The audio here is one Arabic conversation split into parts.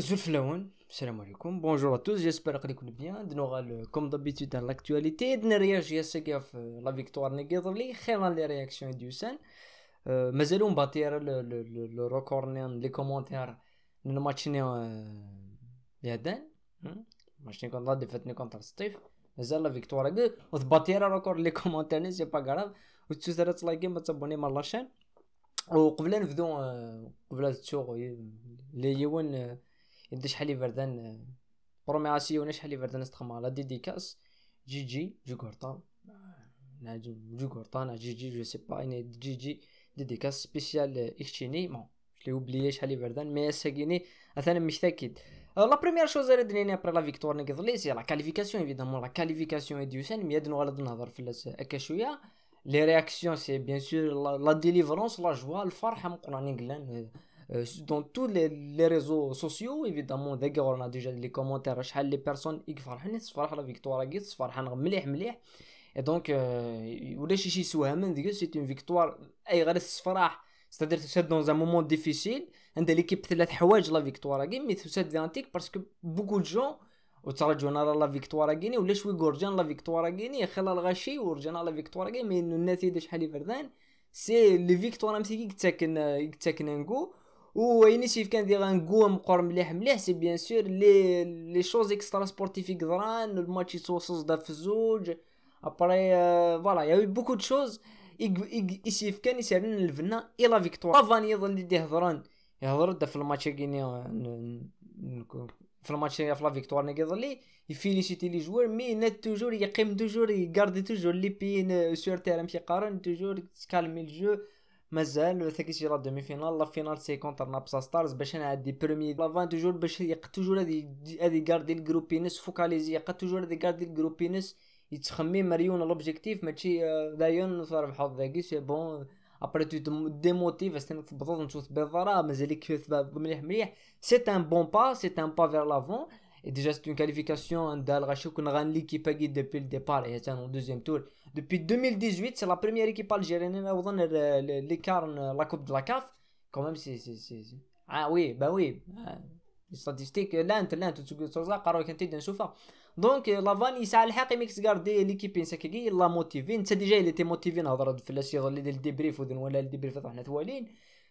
Zouflaoun, السلام عليكم بونجور à tous, j'espère que vous allez غال كوم aurons comme لاكتواليتي dans l'actualité, nous réagir à la victoire de لي dans les réactions du Sen. مازالوا مباطير لو ريكور لي كومونتير من الماتش ماتش لي هدان ماتش كون ضد فاتني كونتر سطيف مازال لا فيكتوار كي وتباطير ريكور لي كومونتير سي با غراف وتسوسر تلايكي ما تابوني مال لاشين وقبل نبدو قبل تسوق لي يوان يدي شحال يفردان بروميير سيون شحال يفردان استخمالا كاس جي جي جو كورطا جو كورطا انا جي جي جو سيبا با جي جي دي دي كاس سبيسيال اختيني ما لي اوبليي شحال يفردان مي ساكيني اثنا مش تاكيد أه، لا بريمير شوز اللي درينا ابري لا فيكتوار لي سي لا كاليفيكاسيون ايفيدامون لا كاليفيكاسيون ديوسان مي هاد نغلط نهضر في لاس اكا شويه لي رياكسيون سي بيان سور لا ديليفرونس لا جوا الفرحه مقرانين قلان Euh, dans tous les, les, réseaux sociaux évidemment داكا رانا ديجا لي كومونتير شحال لي بيرسون فرحان فرح لا فيكتوار كي فرحان مليح مليح اي دونك ولا شي شي سوهم ديك سيت اون فيكتوار اي غير الصفراح ستادير تسد دون ان مومون ديفيسيل عند ليكيب ثلاث حوايج لا فيكتوار كي مي تسد دانتيك باسكو بوكو دو جون وترجعنا لا فيكتوار كيني ولا شوي غورجان لا فيكتوار كيني خلال غاشي ورجعنا لا فيكتوار كيني من النتيجه شحال فردان سي لي فيكتوار امسيكي تاكن تاكن نقول وينيسيف كان دير ان كو مقور مليح مليح سي بيان سور لي لي شوز اكسترا سبورتيفي قدران الماتش يتوصل دا في الزوج ابري آه، فوالا يا بوكو دو شوز يسيف كان يسالن الفنا اي لا فيكتوار فاني يظن اللي هضران يهضر دا في الماتش كيني آه، في الماتش في لا فيكتوار ني لي يفيليسيتي لي جوار مي نات توجور يقيم توجور يغاردي توجور لي بين آه، سور تيران قارن توجور تكالمي الجو مازال ثاكيش يرا دومي فينال لا فينال سي كونتر نابسا ستارز باش انا عندي برومي لافان توجور باش يقد توجور هادي هذه كاردي الكروبينس فوكاليزي يقد توجور هادي كاردي الكروبينس يتخمم مريون لوبجيكتيف ماشي آه، دايون تربحوا ذاكي سي بون ابري تو ديموتيف استنى تبطل نشوف مازال مازالك مليح مليح سي ان بون با سي ان با فير لافون Et déjà, c'est une qualification hein, d'al-rashoud qui paye depuis le départ. Et c'est en deuxième tour. Depuis 2018, c'est la première équipe algérienne à avoir l'écart euh, la Coupe de la CAF. Quand même, c'est. Ah oui, bah oui. Euh, les statistiques, euh, l'Inde, l'Inde, tu Donc, la vanne, il s'est alhaq et gardé l'équipe il l'a motivé. Déjà, il était motivé à le débrief ou le débrief.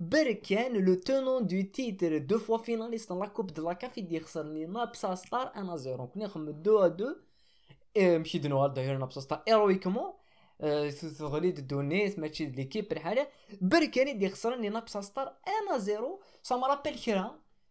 بركان لو تونون دو تيتر دو فوا فيناليست لا كوب دو لا كاف يدي يخسر لينا بساسطار 1 0 كنا نخمم 2 2 ماشي دنوار دايرنا بساسطار ايرويكمون تغلي دونيس ماشي ليكيب بحالها بركان يدي يخسر لينا بساسطار 1 0 سا ما رابيل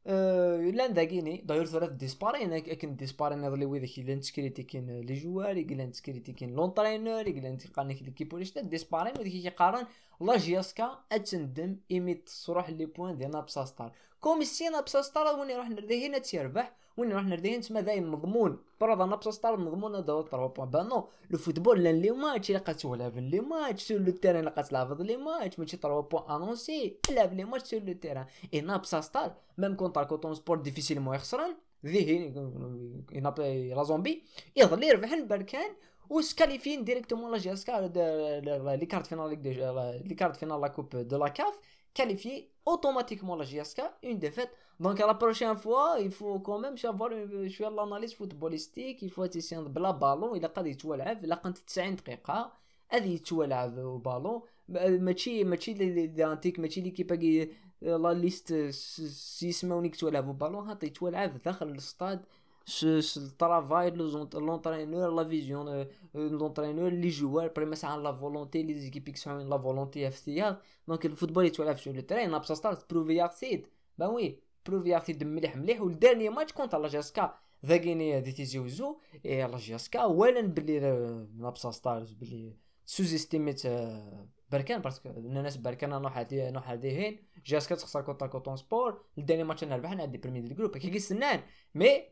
آه، لان داكيني داير ثلاث ديسبارين اكن ديسبارين اللي ويدك لان تكريتيكين لي جوار لان تكريتيكين لونطرينور لان تلقانك ليكيب ولي شتا ديسبارين وديك كيقارن لا جياسكا اتندم ايميت تروح لي بوان ديال نابسا ستار كوميسينا بسسطرة وين يروح هنا تيربح وين يروح هنا تسمى داين مضمون براد انا بسسطرة مضمون هذا بوان تروبا بانو لو فوتبول لان لي ماتش الا قد تولافن لي ماتش سو لو تيران الا قد تلعبض لي ماتش ماشي بوان انونسي لعب لي ماتش سو لو تيران انا بسسطر ميم كونتر كوتون سبور ديفيسيل مو يخسران ذي لا زومبي يظل يربحن بركان وسكاليفين ديريكتومون لا جي لي كارت فينال لي كارت فينال لا كوب دو لا كاف qualifié automatiquement la JSK, une défaite. Donc à la prochaine fois, il faut quand même savoir je suis à l'analyse footballistique, il faut essayer de bla ballon, il a pas dit des تولعب الا قنت 90 دقيقة هذه يتولعب بالون ماشي ماشي لي دانتيك ماشي لي كيبقى لا ليست سيسمونيك تولعب بالون هاطي تولعب داخل الاستاد C'est le travail de l'entraîneur, la vision euh, l'entraîneur, les joueurs, la volonté, les équipes qui sont la volonté de faire Donc le football, il sur le terrain. Napsa Star, de prouver leur site. Ben oui, prouver leur site de m'élever, m'élever. Et le dernier match contre la Jaska, il a gagné des tisiers Et la Jaska, où est-ce qu'on peut dire, sous-estimer Berkane Parce que les de Berkane, ils n'ont rien dit. La GSK, c'est 50-50 en sport. Le dernier match, en a est des premiers de groupe. Mais...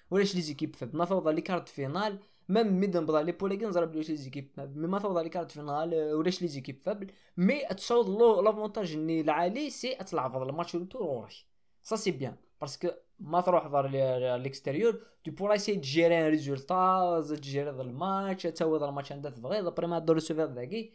ولاش لي زيكيب فابل ما فوضى لي كارت فينال ميم ميدن دنبضى لي بوليغون زرب لي زيكيب فاب مي ما فوضى لي كارت فينال آه، ولاش لي زيكيب فابل مي تشوض لو لافونتاج ني العالي سي هذا الماتش تور غوري سا سي بيان باسكو ما تروح ضر ليكستيريور تو بورا سي تجيري ان ريزولتا تجيري الماتش هذا الماتش عندها تبغي بريما دور سوفير داكي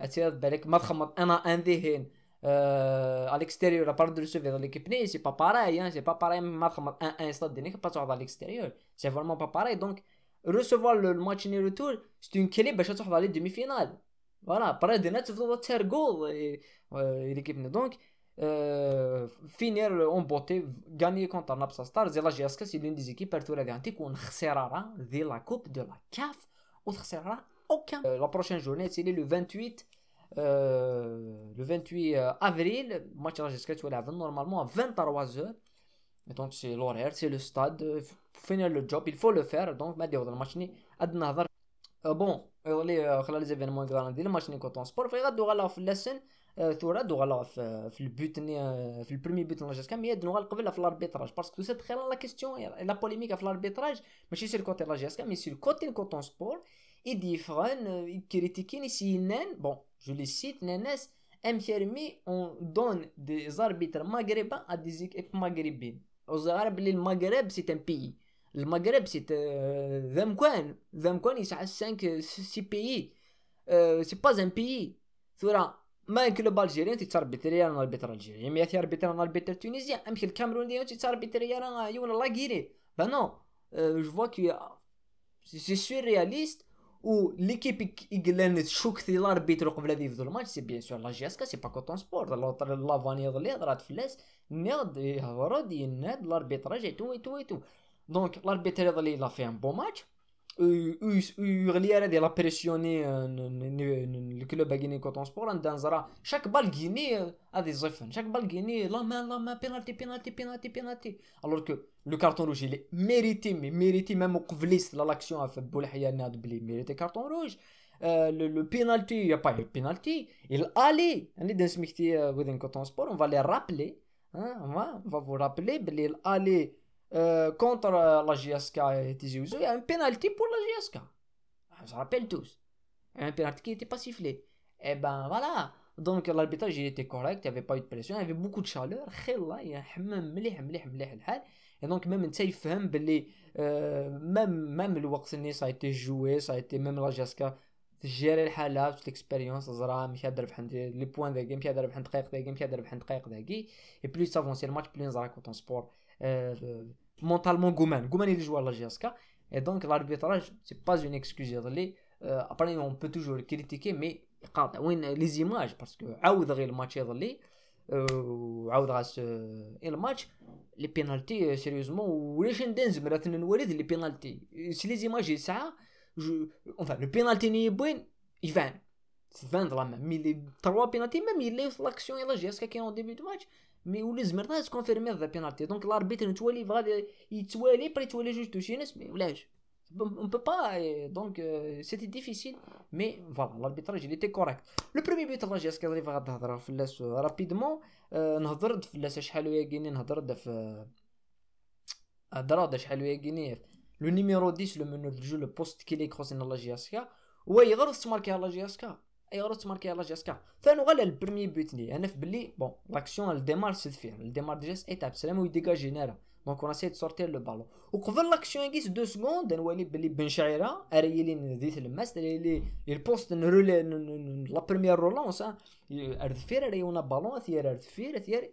اتي بالك ما تخمط انا هين Euh, à l'extérieur, la part de recevoir dans l'équipe Nice, c'est pas pareil, hein, c'est pas pareil, même un, stade de pas à l'extérieur, c'est vraiment pas pareil. Donc, recevoir le, match ni tour c'est une clé, je bah, vais demi-finale. Voilà, pareil, de net, de goal, et, euh, l'équipe l'équipe Donc, euh, finir en beauté, gagner contre Napsa Stars, et la que c'est l'une des équipes, partout la garantie, qu'on recevra de la Coupe de la CAF, on ne aucun. Euh, la prochaine journée, c'est le 28 euh, le 28 euh, avril, match la Rajas Kachwala normalement à 23 heures. Et donc c'est l'horaire, c'est le stade, pour euh, finir le job, il faut le faire. Donc, je vais le match ni à Dnavar. Bon, il les événements de ont le match ni contre sport. Il y a deux la en lesson, il y a le premier but de la Kachwala, mais il y a deux galas l'arbitrage. Parce que c'est très la question et la polémique en l'arbitrage, mais sur le côté de la Kachwala, mais sur le côté contre sport. Et différents, ils critiquent, ils s'y bon je le cite, Nenès, M. on donne des arbitres maghrébins à des équipes maghrébines. Aux Arabes, le Maghreb, c'est un pays. Le Maghreb, c'est un euh, il y a 5, 6 pays. c'est pas un pays. Tu vois, même que le Algérien, c'est arbitré un arbitre algérien. Mais il y a arbitré un arbitre tunisien. Même que le Cameroun, c'est arbitré un arbitre algérien. Ben non, je vois que c'est surréaliste. ou l'équipe qui gagne تشك l'arbitre قبل هذه في الماتش سي بيان سور لا جي اس كا سي با كوتون سبور لوطر لافاني يضلي هضرات فلاس نيض يهضروا ديال لاربيتراج اي تو اي تو تو دونك لاربيتر يضلي لا في ان بو ماتش Il a pressionné le club guinée coton Chaque balle a des Chaque balle la la main, Alors que le carton rouge, il est mérité mais même au L'action a fait carton rouge. Le il n'y a pas de Il allait. On va les rappeler. On va vous rappeler. Il allait. Euh, contre la GSK et Tiziouzo, il y a un pénalty pour la GSK. On se rappelle tous. Un pénalty qui n'était pas sifflé. Et eh ben voilà. Donc l'arbitrage il était correct, il n'y avait pas eu de pression, il y avait beaucoup de chaleur. Et donc même une il ben, euh, même même le Waqsini ça a été joué, ça a été même la GSK gérer الحاله toute l'expérience les points de la game les points de يهدر بحال دقيق ذا جيم يهدر بحال دقيق ذا et plus avancer le match plus نزرا كوتون sport. Euh, mentalement Gouman. Gouman il joue à la GSK et donc l'arbitrage c'est pas une excuse. Euh, après on peut toujours critiquer mais les images parce que le match euh, et le match les pénalités euh, sérieusement ou les chendenz mais les pénalités si les images ça enfin le pénalité n'est bon il va c'est 20 de la même mais les trois pénalités même il est l'action et la GSK qui est en début de match مي ولي زمرت تكونفيرمي ذا بينالتي دونك لاربيتر نتوالي غادي يتوالي بري تولي جوج توشينس مي ولاش اون بو با دونك سيتي ديفيسيل مي فوالا mais voilà تي il لو correct بيت premier but راجع اسكي ظريف فغاد نهضر لاس رابيدمون نهضر لاس شحال ويا كيني نهضر في هضر شحال ويا كيني لو نيميرو 10 لو منو الجو لو بوست كيلي كروسين لا جياسكا وي غير تماركي لا جياسكا اي غروت ماركي لا جاسكا فانو غا البرمي بوت بوتني انا فبلي بون لاكسيون الديمار سد فيه الديمار ديجا ايتاب سلام ويديجاجي نارا دونك اون اسيي سورتي لو بالو وقبل لاكسيون كيس دو سكوند نولي بلي بن شعيره اريلي ذي تلماس اريلي البوست نرولي لا بروميير رولونس ارد اردفير اون بالون ارد اردفير اثير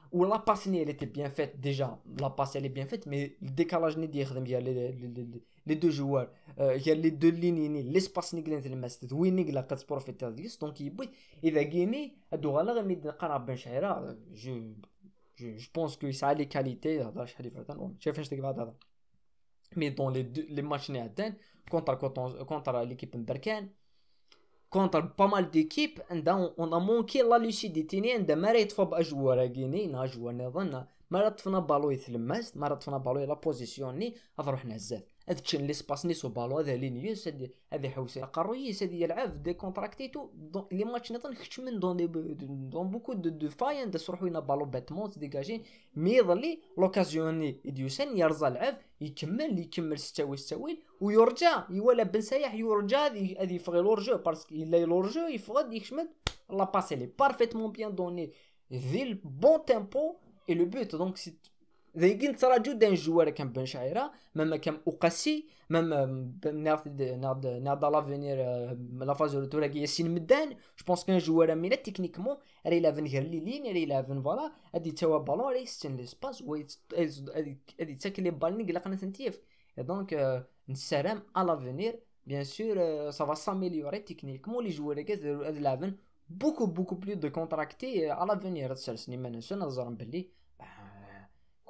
Ou la passe, elle était bien faite déjà. La passe, elle est bien faite, mais le décalage, il y a les deux joueurs, euh, il y a les deux lignes, l'espace, ni pas les masses, il y a les profiter de Donc, il a gagné, il y a les carabins, je, je, je pense que ça a les qualités. Mais dans les, deux, les matchs, contre, contre l'équipe Berken. كونتر با مال ديكيب عندها اون مونكي لا لوسيديتي ني عندها ما يطفى باجوا راكينين اجوا نظن ما طفنا بالو يتلمس ما طفنا بالو لا بوزيسيوني هضروا حنا بزاف هاد تشن ليسباس نيسو بالو هذا لينيوس هذا حوسي قروي هذا يلعب دي كونتراكتيتو لي ماتش نظن خش من دون دي دون بوكو دو دو فاين دا سروحو ينا بالو باتمون ديجاجي مي ظلي لوكازيوني يديوسان يرزا لعب يكمل يكمل ستاوي ستاوي ويرجع يولا بن سياح يرجع هذه يفغي جو باسكو الا جو يفغد يخشمد لا باسي لي بارفيتمون بيان دوني ذي بون تيمبو اي لو بوت دونك سي il sera juda un joueur comme Ben Shayera, même comme Ocasi, même, ben, Nad, Nad, Nadal à venir, la phase de lui, regardez le médecin. Je pense qu'un joueur comme techniquement, il va venir, il y en a, il va venir voilà, il dit ça au ballon, a est dans l'espace où il, il, il dit ça que les ballons ils l'ont quand ils sont tièf. Et donc, nous serons à l'avenir, bien sûr, ça va s'améliorer techniquement les joueurs qui vont arriver beaucoup beaucoup plus de contractés à l'avenir de ce cinéma, je ne suis pas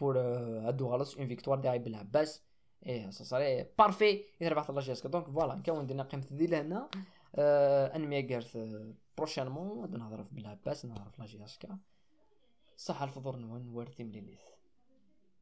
بور هادو غلط اون فيكتوار ديال بالعباس ايه سا بارفي اذا ربحت الله جيسك دونك فوالا نكون درنا قيمه دي لهنا آه ان ميغارث بروشينمون نهضر في بالعباس نهضر في لا جي صح الفضور نوان وارثي مليليث